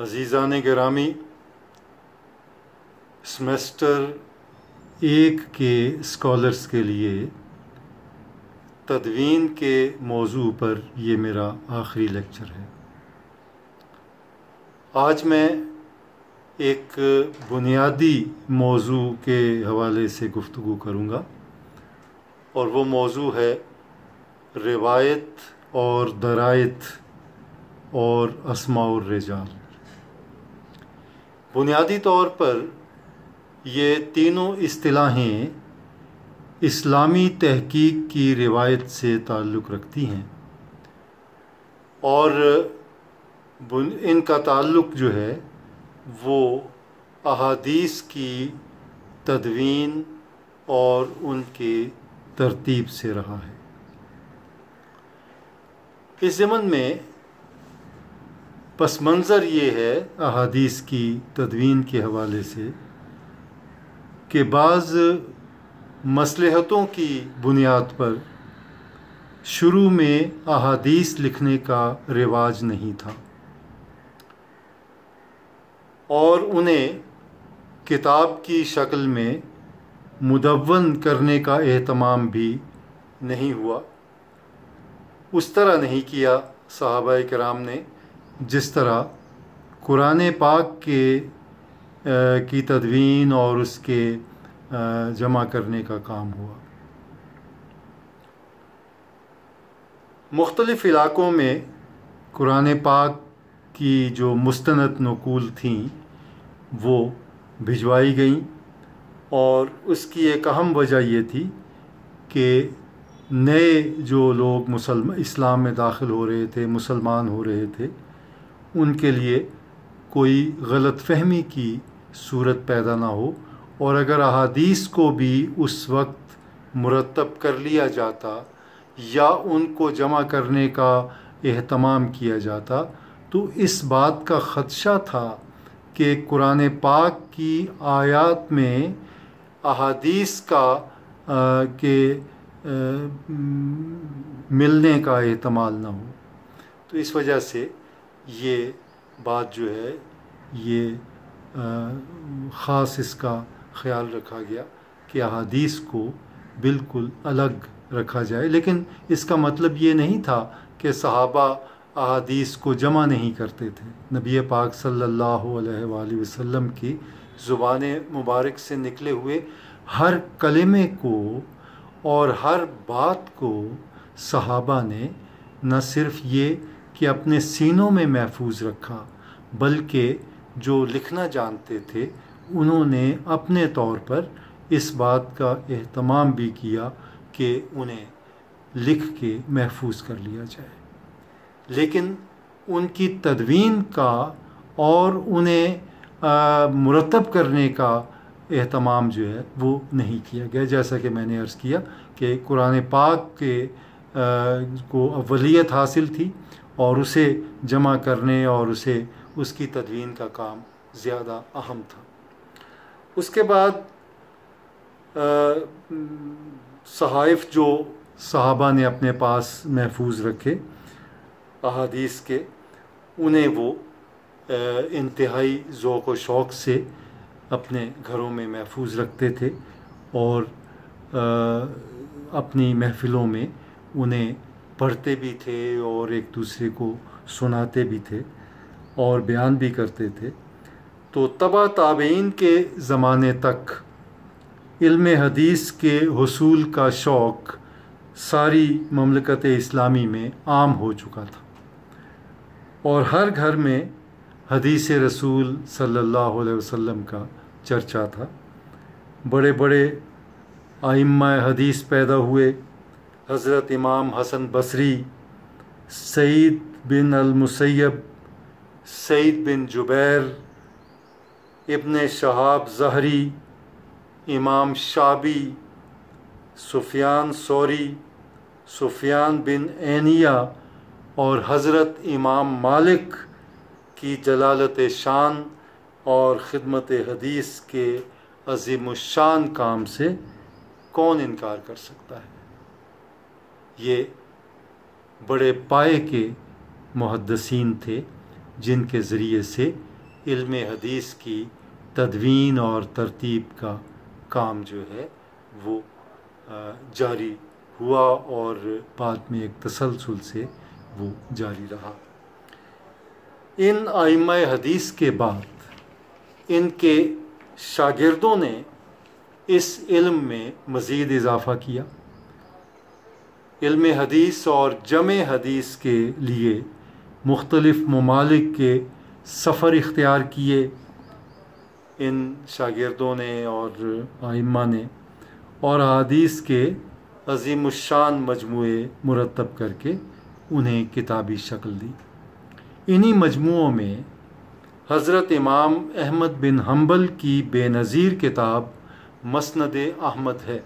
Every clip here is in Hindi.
अजीज़ान ग्रामी सेमेस्टर एक के स्कॉलर्स के लिए तदवीन के मौजू पर यह मेरा आखिरी लेक्चर है आज मैं एक बुनियादी मौजू के हवाले से गुफ्तु करूँगा और वो मौजू है रिवायत और दरायत और असमा और रिजाल बुनियादी तौर पर ये तीनों असलाहें इस्लामी तहकीक की रिवायत से ताल्लुक़ रखती हैं और इनका ताल्लुक़ जो है वो अहादीस की तदवीन और उनके तरतीब से रहा है इस ज़मन में पस मंज़र ये है अहादीस की तदवीन के हवाले से कि बाज़ मसलहतों की बुनियाद पर शुरू में अहादीस लिखने का रिवाज नहीं था और उन्हें किताब की शक्ल में मुदवन करने का अहतमाम भी नहीं हुआ उस तरह नहीं किया साहबा कराम ने जिस तरह कुरान पाक के की तदवीन और उसके जमा करने का काम हुआ मुख्तलिफ़ इलाक़ों में कुरान पाक की जो मुस्तनद नकूल थी वो भिजवाई गई और उसकी एक अहम वजह ये थी कि नए जो लोग मुसलमान इस्लाम में दाखिल हो रहे थे मुसलमान हो रहे थे उनके लिए कोई गलत फहमी की सूरत पैदा ना हो और अगर अहादीस को भी उस वक्त मुरतब कर लिया जाता या उनको जमा करने का अहतमाम किया जाता तो इस बात का ख़दशा था कि कुरान पाक की आयात में अहादीस का आ, के आ, मिलने का अहतमाल ना हो तो इस वजह से ये बात जो है ये ख़ास इसका ख्याल रखा गया कि अदीस को बिल्कुल अलग रखा जाए लेकिन इसका मतलब ये नहीं था कि सहाबा अहादीस को जमा नहीं करते थे नबी पाक सल्लल्लाहु अलैहि वसल्लम की ज़ुबान मुबारक से निकले हुए हर कलमे को और हर बात को सहाबा ने न सिर्फ ये कि अपने सीनों में महफूज रखा बल्कि जो लिखना जानते थे उन्होंने अपने तौर पर इस बात का अहतमाम भी किया कि उन्हें लिख के महफूज कर लिया जाए लेकिन उनकी तदवीन का और उन्हें मुरतब करने का अहतमाम जो है वो नहीं किया गया जैसा कि मैंने अर्ज़ किया कि कुरान पाक के आ, को अवलीत हासिल थी और उसे जमा करने और उसे उसकी तदवीन का काम ज़्यादा अहम था उसके बाद सहाइफ जो सहाबा ने अपने पास महफूज रखे अहादीस के उन्हें वो इंतहाई ओक़ व शौक़ से अपने घरों में महफूज रखते थे और आ, अपनी महफ़िलों में उन्हें पढ़ते भी थे और एक दूसरे को सुनाते भी थे और बयान भी करते थे तो तबा ताबेन के ज़माने तक इल्म हदीस के हसूल का शौक़ सारी ममलकत इस्लामी में आम हो चुका था और हर घर में हदीस रसूल सल्लल्लाहु अलैहि वसल्लम का चर्चा था बड़े बड़े आइम्मा हदीस पैदा हुए हज़रत इमाम हसन बसरी सईद बिन अलमुसैब सईद बिन जुबैर इब्न शहाब जहरी इमाम Shabi Sufyan Thawri Sufyan bin Uyaynah और हज़रत इमाम मालिक की जलालत शान और ख़िदमत हदीस के अजीम शान काम से कौन इनकार कर सकता है ये बड़े पाए के मुहदसिन थे जिनके ज़रिए से इल्म हदीस की तदवीन और तरतीब का काम जो है वो जारी हुआ और बाद में एक तसलसल से वो जारी रहा इन आइम हदीस के बाद इनके शागिर्दों ने इस इल्म में मज़ीद इजाफ़ा किया इल्म हदीस और जम हदीस के लिए मुख्तलफ़ ममालिक के सफ़र इख्तियार किए इन शागिर्दों ने और आइमा ने और हदीस के अजीम शान मजमू मुरतब करके उन्हें किताबी शक्ल दी इन्हीं मजमुओं में हज़रत इमाम अहमद बिन हम्बल की बेनज़ीर किताब मसंद अहमद है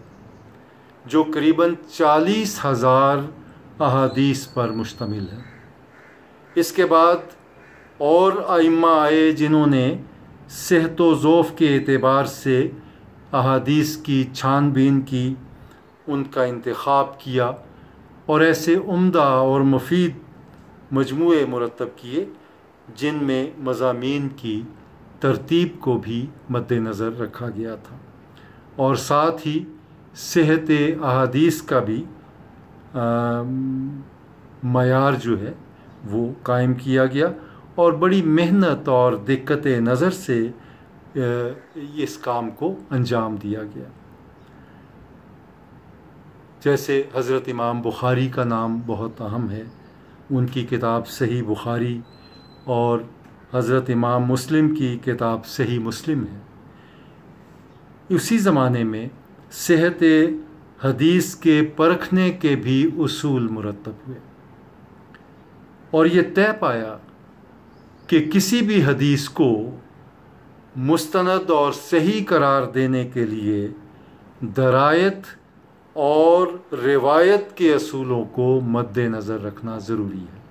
जो करीबन चालीस हज़ार अहादीस पर मुश्तमिल है इसके बाद और आइमा आए जिन्होंने सेहत वोफ़ के अतबार से अहादीस की छानबीन की उनका इंतखब किया और ऐसे उम्दा और मुफीद मजमू मुरतब किए जिनमें मजामी की तरतीब को भी मद्दनज़र रखा गया था और साथ ही सेहत अहादीस का भी मैार जो है वो कायम किया गया और बड़ी मेहनत और दिक्कत नज़र से इस काम को अंजाम दिया गया जैसे हज़रत इमाम बुखारी का नाम बहुत अहम है उनकी किताब सही बुखारी और हज़रत इमाम मुस्लिम की किताब सही मुस्लिम है उसी ज़माने में सेहत हदीस के परखने के भी उसूल मुरतब हुए और ये तय पाया कि किसी भी हदीस को मुस्ंद और सही करार देने के लिए दरायत और रिवायत के असूलों को मद्दनज़र रखना ज़रूरी है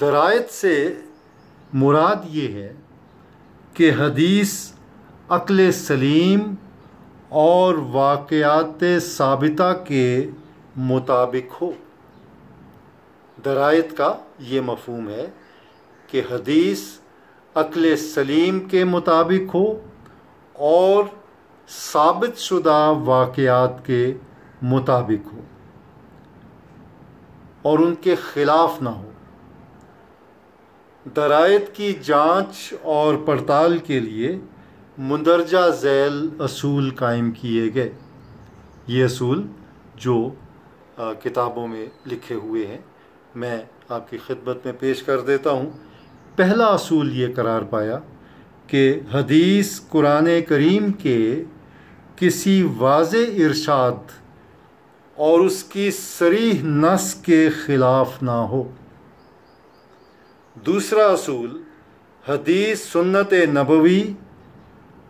दरायत से मुराद ये है कि हदीस अकल सलीम और वाक़ात सबिता के मुताबिक हो दरायत का ये मफहम है कि हदीस अकल सलीम के मुताबिक हो और साबित शुदा वाक़ात के मुताबिक हो और उनके ख़िलाफ़ ना हो दरायत की जांच और पड़ताल के लिए मंदरजा झैल असूल कायम किए गए ये असूल जो आ, किताबों में लिखे हुए हैं मैं आपकी खिदमत में पेश कर देता हूँ पहला असूल ये करार पाया कि हदीस कुरान करीम के किसी वाज इरशाद और उसकी सरीह नस के ख़िलाफ़ ना हो दूसरा असूल हदीस सुन्नत नबवी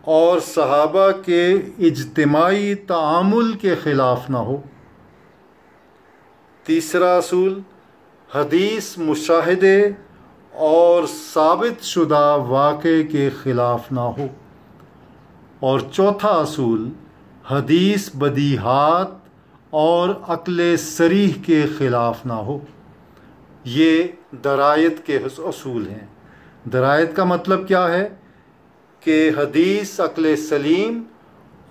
और सहाबा के इजतमाही तामुल के ख़िलाफ़ ना हो तीसरा असूल हदीस मुशाहदे और साबित शुदा वाक़े के ख़िलाफ़ ना हो और चौथा असूल हदीस बदीहात और अक्ल सरीह के ख़िलाफ़ ना हो ये दरायत के असूल हैं दरायत का मतलब क्या है के हदीस अकल सलीम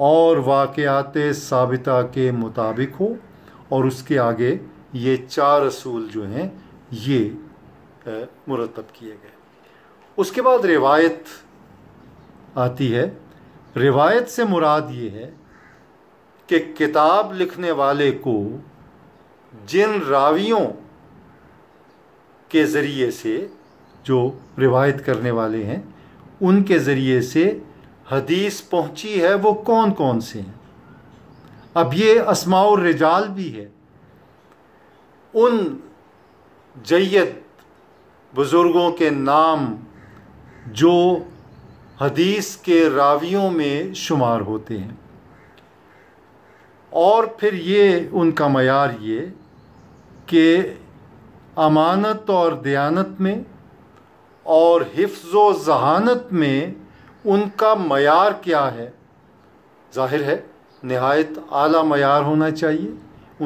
और वाक़ात साबिता के मुताबिक हो और उसके आगे ये चार असूल जो हैं ये मुरतब किए गए उसके बाद रिवायत आती है रिवायत से मुराद ये है कि किताब लिखने वाले को जिन रावियों के ज़रिए से जो रिवायत करने वाले हैं उनके ज़रिए से हदीस पहुंची है वो कौन कौन से हैं अब ये असमाउर रिजाल भी है उन जैत बुज़ुर्गों के नाम जो हदीस के रावियों में शुमार होते हैं और फिर ये उनका मैार ये कि अमानत और दयानत में और हिफ्ज़ जहानत में उनका मैार क्या है जाहिर है नहायत आला मैार होना चाहिए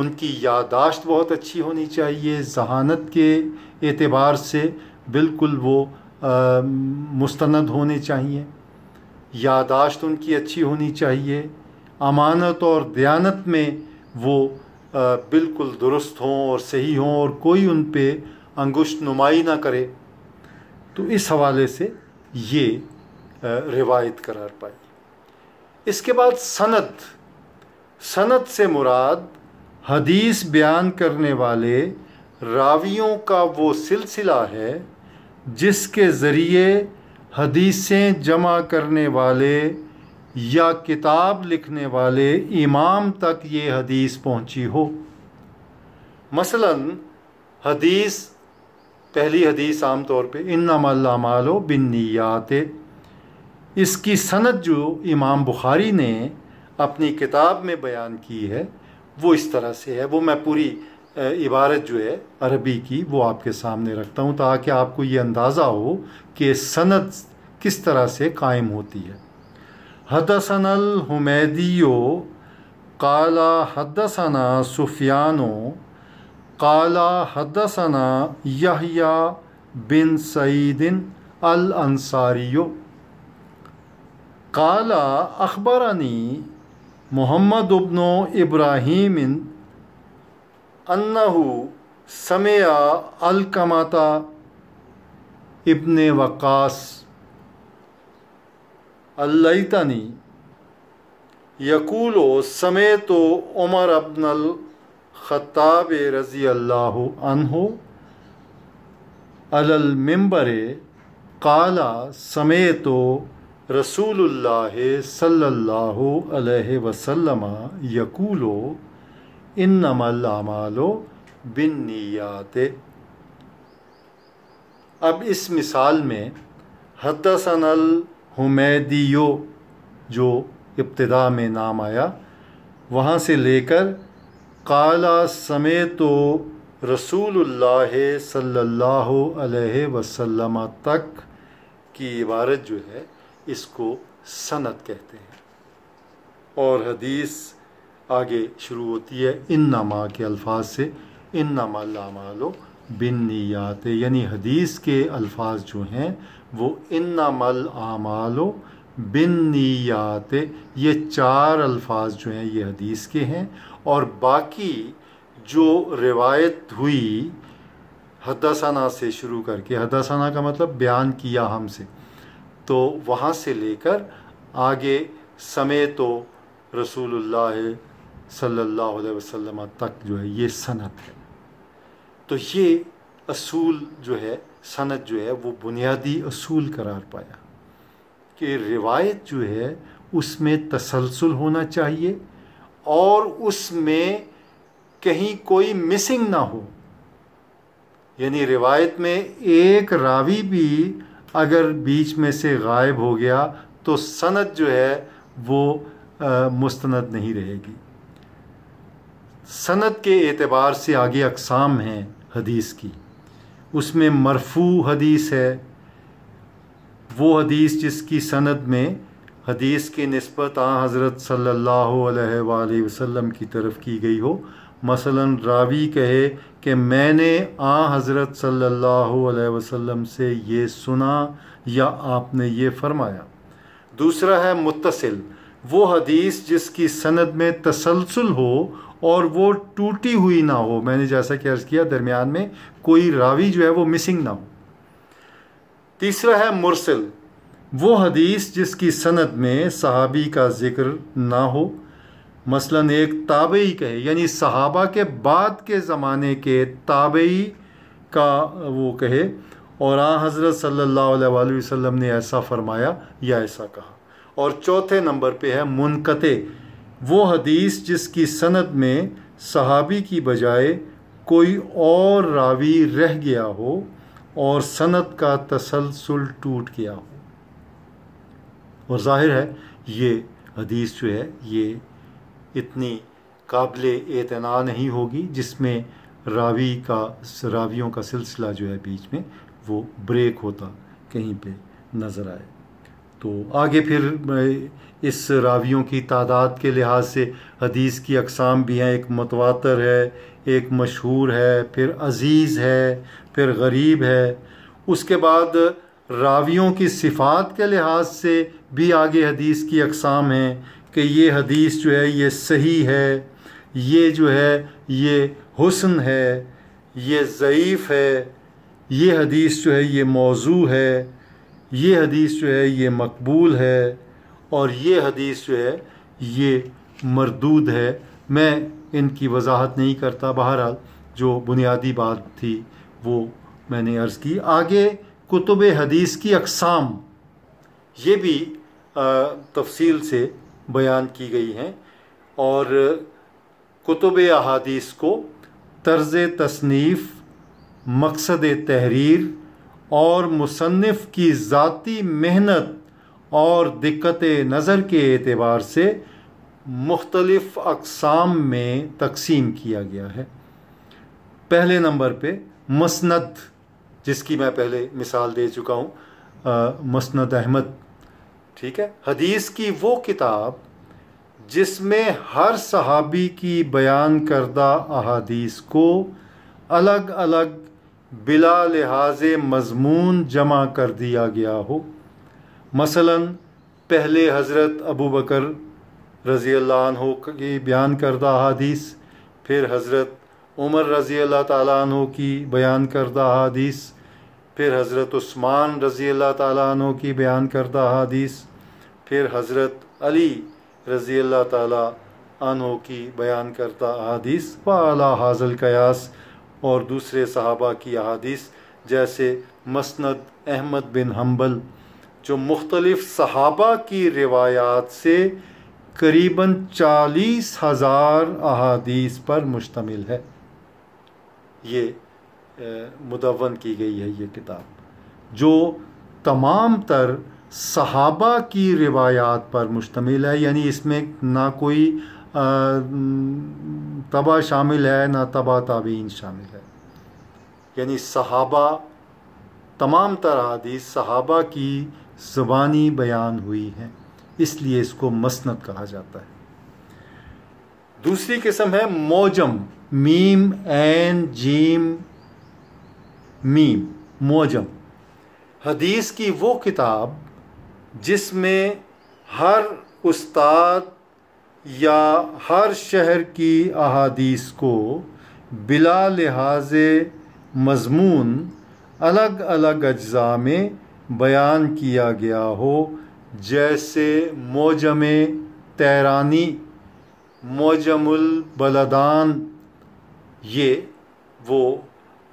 उनकी यादाश्त बहुत अच्छी होनी चाहिए जहानत के एतबार से बिल्कुल वो मुस्ंद होने चाहिए यादाश्त उनकी अच्छी होनी चाहिए अमानत और दयानत में वो आ, बिल्कुल दुरुस्त हों और सही हों और कोई उन पर अंगुश नुमाई ना करे तो इस हवाले से ये रिवायत करार पाई इसके बाद सनत सनत से मुराद हदीस बयान करने वाले रावियों का वो सिलसिला है जिसके ज़रिए हदीसें जमा करने वाले या किताब लिखने वाले इमाम तक ये हदीस पहुंची हो मसलन हदीस पहली हदीस आम तौर पे इन नमलो बिन नियात इसकी सनत जो इमाम बुखारी ने अपनी किताब में बयान की है वो इस तरह से है वो मैं पूरी इबारत जो है अरबी की वो आपके सामने रखता हूँ ताकि आपको ये अंदाज़ा हो कि सनत किस तरह से कायम होती है हदसनल हुमैदियो काला हदसना सुफियानो काला हदसना यहिया बिन सईदिन अल अंसारियो काला अखबरनी मोहम्मद उबनो इब्राहिम अन्नहु समया अलकमाता इब्न वकास अल्लतनी यकूलो समेतो उमर अबनल ख़ताब रज़ी अल्लाह अलमबर काला तो रसूल सल्लल्लाहु वसलम यकूलो इन्नमल बिन नियात अब इस मिसाल में हतसन हुमैदियो जो इब्तदा में नाम आया वहाँ से लेकर काला तो रसूलुल्लाह सल्लल्लाहु अलैहि वसल्लम तक की इबारत जो है इसको सनत कहते हैं और हदीस आगे शुरू होती है इन नामा के अल्फाज से इन नामा लामालो बिन नियात यानी हदीस के अल्फाज जो हैं वो इन नामल आमालो बिन नीयात ये चार अल्फाज जो हैं ये हदीस के हैं और बाकी जो रिवायत हुई हदसाना से शुरू करके हदसाना का मतलब बयान किया हमसे तो वहाँ से लेकर आगे समय तो रसूलुल्लाह सल्लल्लाहु अलैहि वसल्लम तक जो है ये सनत है तो ये असूल जो है सनत जो है वो बुनियादी असूल करार पाया कि रिवायत जो है उसमें तसलसल होना चाहिए और उसमें कहीं कोई मिसिंग ना हो यानी रिवायत में एक रावी भी अगर बीच में से गायब हो गया तो सनत जो है वो मुस्तनद नहीं रहेगी सनत के एतबार से आगे अकसाम हैं हदीस की उसमें मरफू हदीस है वो हदीस जिसकी सनत में हदीस की नस्बत आ हज़रत सल्ला वसम की तरफ की गई हो मसलन रावी कहे कि मैंने आ हज़रत सल्ला वसम से ये सुना या आपने ये फरमाया दूसरा है मुतसिल वो हदीस जिसकी सनद में तसलसल हो और वो टूटी हुई ना हो मैंने जैसा कि अर्ज़ किया दरमियान में कोई रावी जो है वो मिसिंग ना हो तीसरा है मुरसिल वो हदीस जिसकी सनत में सहाबी का ज़िक्र ना हो मसलन एक ताबई कहे यानी सहाबा के बाद के ज़माने के ताबई का वो कहे और आ हज़रत सल्लल्लाहु अलैहि वसल्लम ने ऐसा फरमाया या ऐसा कहा और चौथे नंबर पे है मुनक़ वो हदीस जिसकी सनत में सहाबी की बजाय कोई और रावी रह गया हो और सनत का तसलसल टूट गया हो और ज़ाहिर है ये हदीस जो है ये इतनी काबिल एतना नहीं होगी जिसमें रावी का रावियों का सिलसिला जो है बीच में वो ब्रेक होता कहीं पे नज़र आए तो आगे फिर इस रावियों की तादाद के लिहाज से हदीस की अकसाम भी हैं एक मतवातर है एक मशहूर है फिर अज़ीज़ है फिर गरीब है उसके बाद रावियों की सिफ़ात के लिहाज से भी आगे हदीस की अकसाम हैं कि ये हदीस जो है ये सही है ये जो है ये हुसन है ये ज़यीफ़ है ये हदीस जो है ये मौजू है ये हदीस जो है ये मकबूल है और ये हदीस जो है ये मरदूद है मैं इनकी वजाहत नहीं करता बहरहाल जो बुनियादी बात थी वो मैंने अर्ज़ की आगे कुतुब हदीस की अकसाम ये भी तफसील से बयान की गई हैं और कुतुब अहादीस को तर्ज तसनीफ़ मकसद तहरीर और मुसनफ़ की ज़ाती मेहनत और दिक्कत नज़र के अतबार से मुख्तलफ़ अकसाम में तकसीम किया गया है पहले नंबर पे मसनद जिसकी मैं पहले मिसाल दे चुका हूँ मसनद अहमद ठीक है हदीस की वो किताब जिसमें हर सहाबी की बयान करदा अहादीस को अलग अलग बिला लिहाज मजमून जमा कर दिया गया हो मसलन पहले हज़रत अबू बकर रज़ी अल्लाह की बयान करदा अहादीस फिर हज़रत उमर रज़ी अल्लाह तु की बयान करदा हदीस फिर हज़रत उस्मान रज़ी अल्लाह तु की बयान करदा हदीस फिर हज़रत अली रज़ी अल्लाह तहों की बयान करता अहादीस व आला हाजल कयास और दूसरे सहाबा की अहादीस जैसे मसनद अहमद बिन हम्बल जो मुख्तलिफ़ सहाबा की रिवायात से करीबन चालीस हज़ार अहादीस पर मुश्तमिल है ये मुदवन की गई है ये किताब जो तमाम तर सहाबा की रिवायात पर मुश्तमिल है यानी इसमें ना कोई तबा शामिल है ना तबा ताबीन शामिल है यानी सहाबा तमाम तरह हदीस सहाबा की ज़बानी बयान हुई है इसलिए इसको मसनत कहा जाता है दूसरी किस्म है मोजम मीम एन जीम मीम मोजम हदीस की वो किताब जिसमें हर उस्ताद या हर शहर की अहादीस को बिला लिहाज मज़मून अलग अलग अज्जा में बयान किया गया हो जैसे मोजम तैरानी मोजमुल बलदान ये वो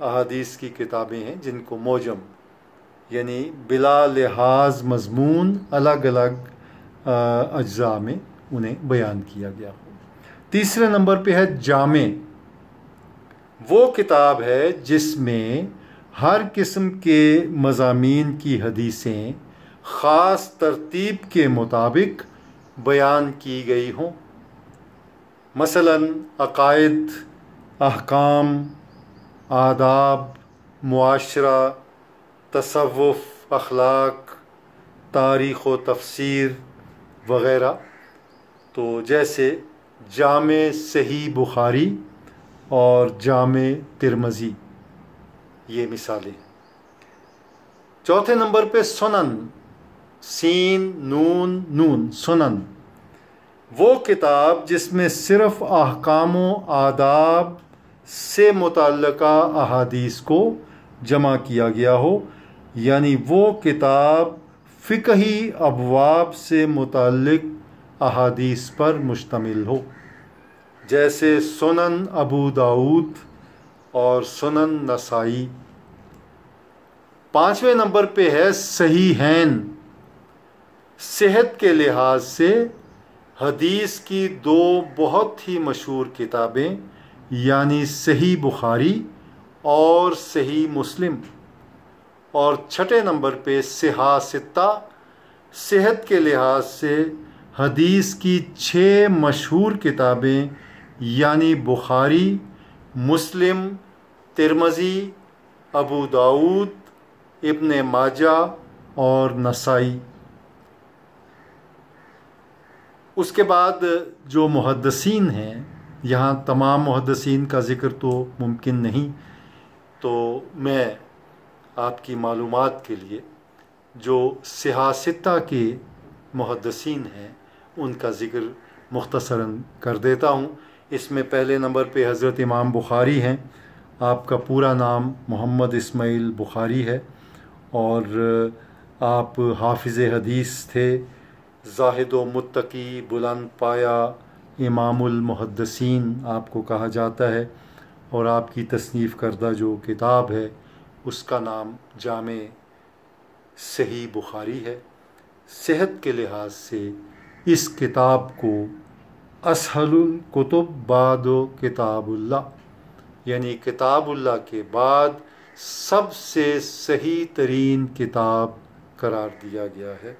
अहादीस की किताबें हैं जिनको मौजम यानी बिला लिहाज मजमून अलग अलग अज्जा में उन्हें बयान किया गया हो तीसरे नंबर पे है जामे वो किताब है जिसमें हर किस्म के मजामी की हदीसें ख़ास तरतीब के मुताबिक बयान की गई हों मसलन अकायद अहकाम आदाब मुआशरा तसवुफ़ अखलाक तारीख़ व तफसर वग़ैरह तो जैसे जाम सही बुखारी और जाम तिरमज़ी ये मिसालें चौथे नंबर पे सुनन सीन नून नून सुनन वो किताब जिसमें सिर्फ़ अहकाम आदाब से मुतल अहादीस को जमा किया गया हो यानी वो किताब फ़िकही अबवाब से मुतलक अहादीस पर मुश्तमिल हो जैसे सुनन अबू दाऊद और सुनन नसाई पाँचवें नंबर पे है सही हैन सेहत के लिहाज से हदीस की दो बहुत ही मशहूर किताबें यानी सही बुखारी और सही मुस्लिम और छठे नंबर पे सिहा सेहत के लिहाज से हदीस की छः मशहूर किताबें यानी बुखारी मुस्लिम तिरमज़ी अबू दाऊद इब्न माजा और नसाई उसके बाद जो मुहदसिन हैं यहाँ तमाम मुहदसिन का ज़िक्र तो मुमकिन नहीं तो मैं आपकी मालूम के लिए जो सियासता के मुहदसिन हैं उनका ज़िक्र मुख्तसरा कर देता हूँ इसमें पहले नंबर पर हज़रत इमाम बुखारी हैं आपका पूरा नाम मोहम्मद इसमाइल बुखारी है और आप हाफिज़ हदीस थे जाहिद मुत्तकी बुलंद पाया इमामुलमहदसिन आपको कहा जाता है और आपकी तसनीफ़ करदा जो किताब है उसका नाम जाम सही बुखारी है सेहत के लिहाज से इस किताब को असहल कुतुब बाद किताबुल्ला यानी किताबुल्ला के बाद सबसे सही तरीन किताब करार दिया गया है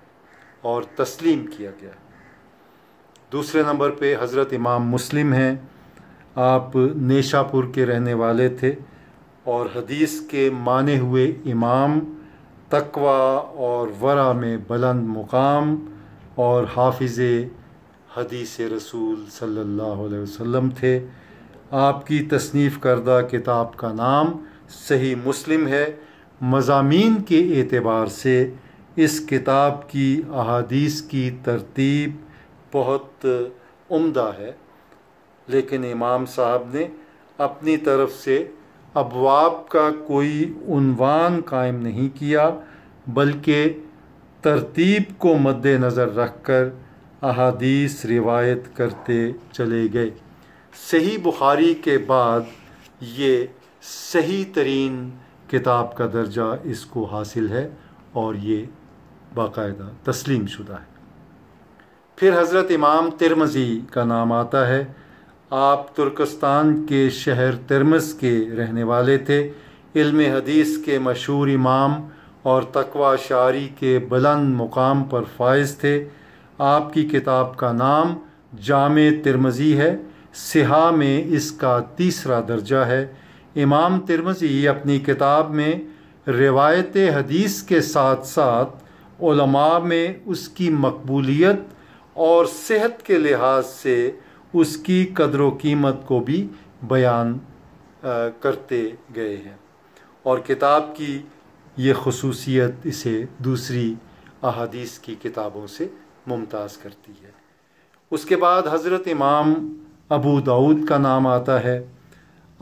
और तस्लीम किया गया है दूसरे नंबर पे हज़रत इमाम मुस्लिम हैं आप नेशापुर के रहने वाले थे और हदीस के माने हुए इमाम तकवा और वरा में बुलंद मुकाम और हाफिज़ हदीस रसूल सल्लल्लाहु अलैहि वसल्लम थे आपकी तसनीफ़ करदा किताब का नाम सही मुस्लिम है मजामी के एतबार से इस किताब की अहादीस की तरतीब बहुत उम्दा है लेकिन इमाम साहब ने अपनी तरफ से अबवाब का कोई उनवान कायम नहीं किया बल्कि तरतीब को मद्दनज़र रख कर अहादीस रिवायत करते चले गए सही बुखारी के बाद ये सही तरीन किताब का दर्जा इसको हासिल है और ये बाकायदा तस्लीम शुदा है फिर हज़रत इमाम तिरमज़ी का नाम आता है आप तुर्कस्तान के शहर तिरमस के रहने वाले थे इल्म हदीस के मशहूर इमाम और तकवा शारी के बुलंद मुकाम पर फायज थे आपकी किताब का नाम जाम तिरमज़ी है सिहा में इसका तीसरा दर्जा है इमाम तिरमज़ी अपनी किताब में रिवायत हदीस के साथ साथ में उसकी मकबूलियत और सेहत के लिहाज से उसकी कदर कीमत को भी बयान करते गए हैं और किताब की ये खसूसियत इसे दूसरी अहदीस की किताबों से मुमताज़ करती है उसके बाद हज़रत इमाम अबू दाऊद का नाम आता है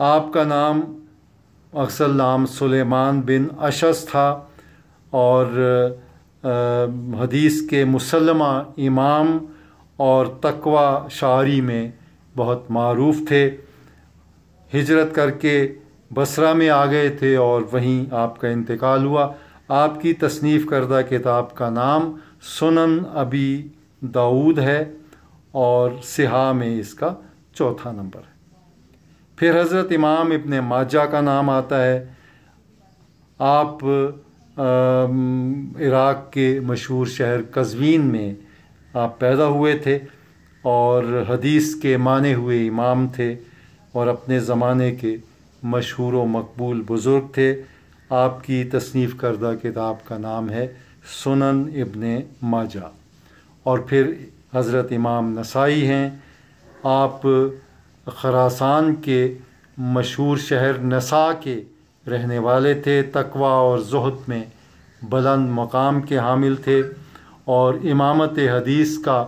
आपका नाम अक्सर नाम सुलेमान बिन अशस था और हदीस के मुसलमा इमाम और तकवा शारी में बहुत मरूफ थे हिजरत करके बसरा में आ गए थे और वहीं आपका इंतकाल हुआ आपकी तसनीफ़ करदा किताब का नाम सुनन अबी दाऊद है और सिहा में इसका चौथा नंबर है फिर हज़रत इमाम इबन माजा का नाम आता है आप इराक़ के मशहूर शहर कजवीन में आप पैदा हुए थे और हदीस के माने हुए इमाम थे और अपने ज़माने के मशहूर व मकबूल बुज़ुर्ग थे आपकी तसनीफ़ करदा किताब का नाम है सुनन इबन माजा और फिर हज़रत इमाम नसाई हैं आप खरासान के मशहूर शहर नसा के रहने वाले थे तकवा और जहद में बुलंद मकाम के हामिल थे और इमामत हदीस का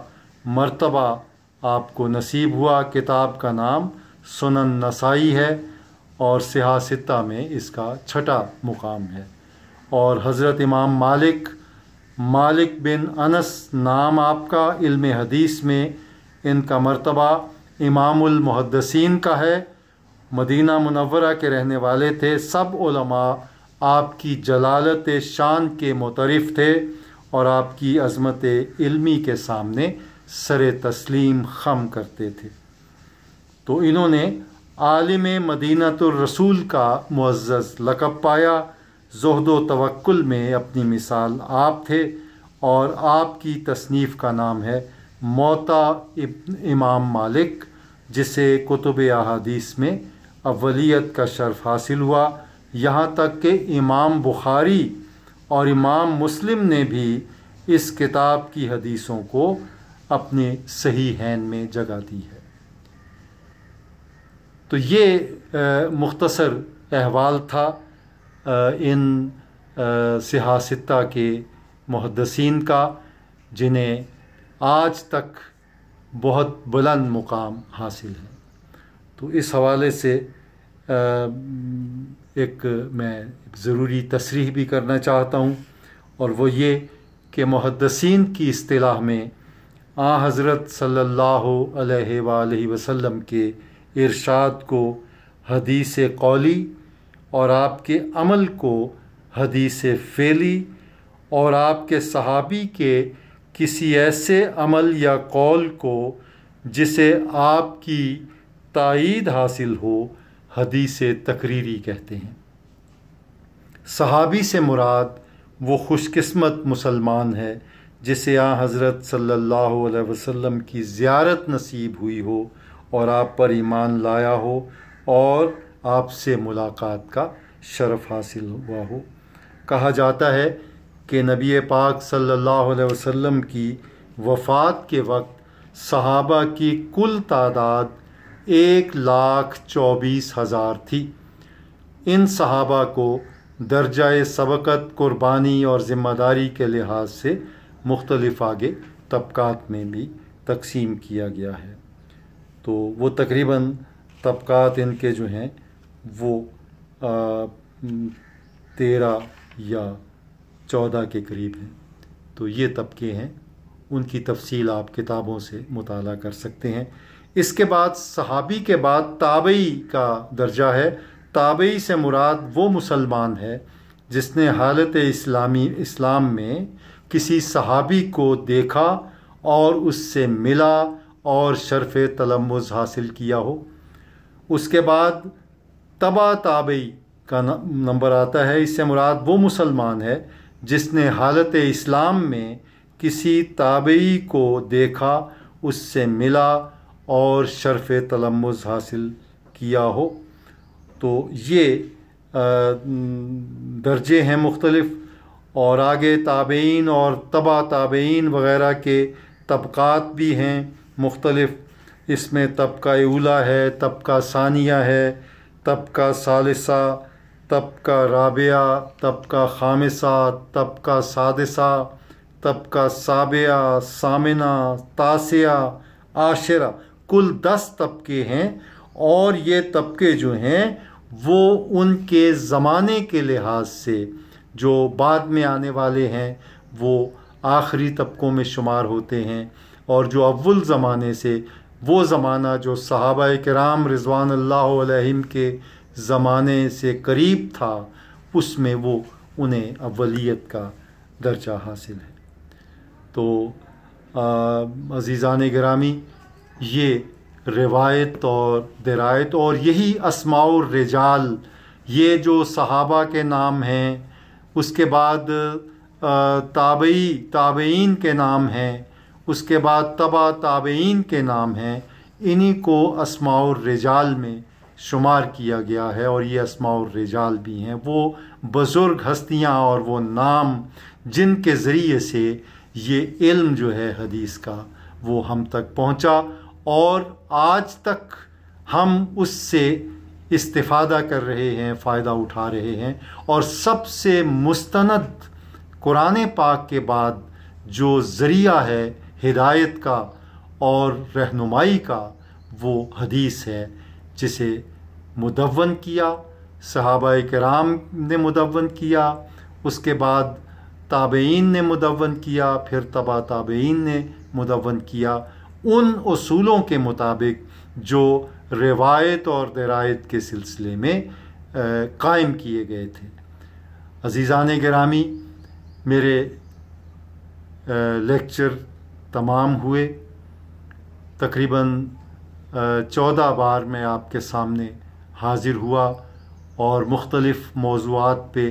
मर्तबा आपको नसीब हुआ किताब का नाम सुनन नसाई है और सियासता में इसका छठा मुकाम है और हज़रत इमाम मालिक मालिक बिन अनस नाम आपका इल्म हदीस में इनका मर्तबा मुहदसिन का है मदीना मुनवरा के रहने वाले थे सब उलमा आपकी जलालत शान के मुतरफ़ थे और आपकी अजमत इल्मी के सामने सर तस्लीम खम करते थे तो इन्होंने आलिम रसूल का मुज्ज़ लकब पाया जहदो तवक्ल में अपनी मिसाल आप थे और आपकी तसनीफ़ का नाम है मोता इमाम मालिक जिसे कुतुब अहादीस में अवलीत का शर्फ हासिल हुआ यहाँ तक कि इमाम बुखारी और इमाम मुस्लिम ने भी इस किताब की हदीसों को अपने सही हैन में जगह दी है तो ये मुख्तसर अहवाल था आ, इन सिहासिता के मुहदसिन का जिन्हें आज तक बहुत बुलंद मुकाम हासिल है तो इस हवाले से आ, एक मैं ज़रूरी तशरी भी करना चाहता हूँ और वो ये कि मुहदसिन की अतलाह में आ हज़रत सल्ला वसम के इरशाद को हदीस कौली और आपके अमल को हदीस फ़ेली और आपके सहाबी के किसी ऐसे अमल या कौल को जिसे आपकी तइद हासिल हो हदीस तकरीरी कहते हैं सहाबी से मुराद वो खुशकस्मत मुसलमान है जिसे आ हज़रत सल्लल्लाहु अलैहि वसल्लम की ज़ियारत नसीब हुई हो और आप पर ईमान लाया हो और आपसे मुलाकात का शरफ़ हासिल हुआ हो कहा जाता है कि नबी पाक सल्लल्लाहु अलैहि वसल्लम की वफ़ात के वक्त सहाबा की कुल तादाद एक लाख चौबीस हज़ार थी इन सहाबा को दर्जा सबकत कुर्बानी और ज़िम्मेदारी के लिहाज से मुख्तलफ़ आगे तबक़ात में भी तकसीम किया गया है तो वो तकरीबन तबक़ात इनके जो हैं वो तेरह या चौदह के करीब हैं तो ये तबके हैं उनकी तफसील आप किताबों से मुताला कर सकते हैं इसके बाद सहाबी के बाद ताबई का दर्जा है ताबई से मुराद वो मुसलमान है जिसने हालत इस्लामी इस्लाम में किसी सहाबी को देखा और उससे मिला और शर्फ तलमुज़ हासिल किया हो उसके बाद तबा ताबई का नंबर आता है इससे मुराद वो मुसलमान है जिसने हालत इस्लाम में किसी ताबई को देखा उससे मिला और शर्फ तलम्मज़ हासिल किया हो तो ये दर्जे हैं मुख्तलफ़ और आगे ताबेन और तबा ताबेन वगैरह के तबक़ात भी हैं मुख्तलफ़ इसमें तबका उला है तबका सानिया है तबका सालसा तबका राबिया तबका खामसा तबका सादसा तबका साबिया सामिना तासिया आशरा कुल दस तबके हैं और ये तबके जो हैं वो उनके ज़माने के लिहाज से जो बाद में आने वाले हैं वो आखिरी तबकों में शुमार होते हैं और जो अव्वल ज़माने से वो ज़माना जो सहाबा कराम रिजवान के ज़माने से करीब था उसमें वो उन्हें अवलीत का दर्जा हासिल है तो अज़ीज़ान ग्रामी ये रिवायत और दरायत और यही असमा रजाल ये जो सहाबा के नाम हैं उसके बाद ताबई ताबेन के नाम हैं उसके बाद तबा ताबेन के नाम हैं इन्हीं को असमा रजाल में शुमार किया गया है और ये असमा रजाल भी हैं वो बुज़ुर्ग हस्तियाँ और वो नाम जिनके ज़रिए से ये इल्म जो है हदीस का वो हम तक पहुँचा और आज तक हम उससे इस्ता कर रहे हैं फ़ायदा उठा रहे हैं और सबसे मुस्तंद कुरान पाक के बाद जो ज़रिया है हिदायत का और रहनुमाई का वो हदीस है जिसे मुदवन किया सहाबा कराम ने मुदवन किया उसके बाद ताबेन ने मुदवन किया फिर तबा ताबेन ने मुदवन किया उन असूलों के मुताबिक जो रिवायत और दरायत के सिलसिले में कायम किए गए थे अजीज़ान ग्रामी मेरे लेक्चर तमाम हुए तकरीबन चौदह बार मैं आपके सामने हाजिर हुआ और मुख्तलफ़ मौजूद पे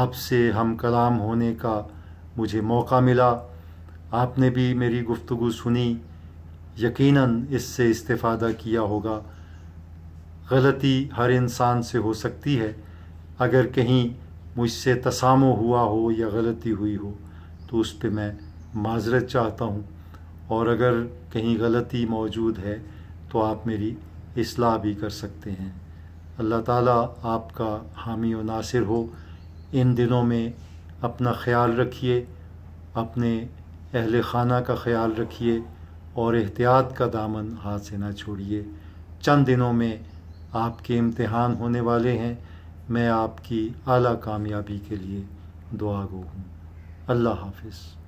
आपसे हम कलाम होने का मुझे मौका मिला आपने भी मेरी गुफ्तु सुनी यकीनन इससे इस्तेफादा किया होगा गलती हर इंसान से हो सकती है अगर कहीं मुझसे तसामो हुआ हो या गलती हुई हो तो उस पर मैं माजरत चाहता हूँ और अगर कहीं गलती मौजूद है तो आप मेरी असलाह भी कर सकते हैं अल्लाह ताला आपका हामी व नासिर हो इन दिनों में अपना ख्याल रखिए अपने अहल खाना का ख्याल रखिए और एहतियात का दामन हाथ से ना छोड़िए चंद दिनों में आपके इम्तिहान होने वाले हैं मैं आपकी आला कामयाबी के लिए दुआ गो हूँ अल्लाह हाफिज़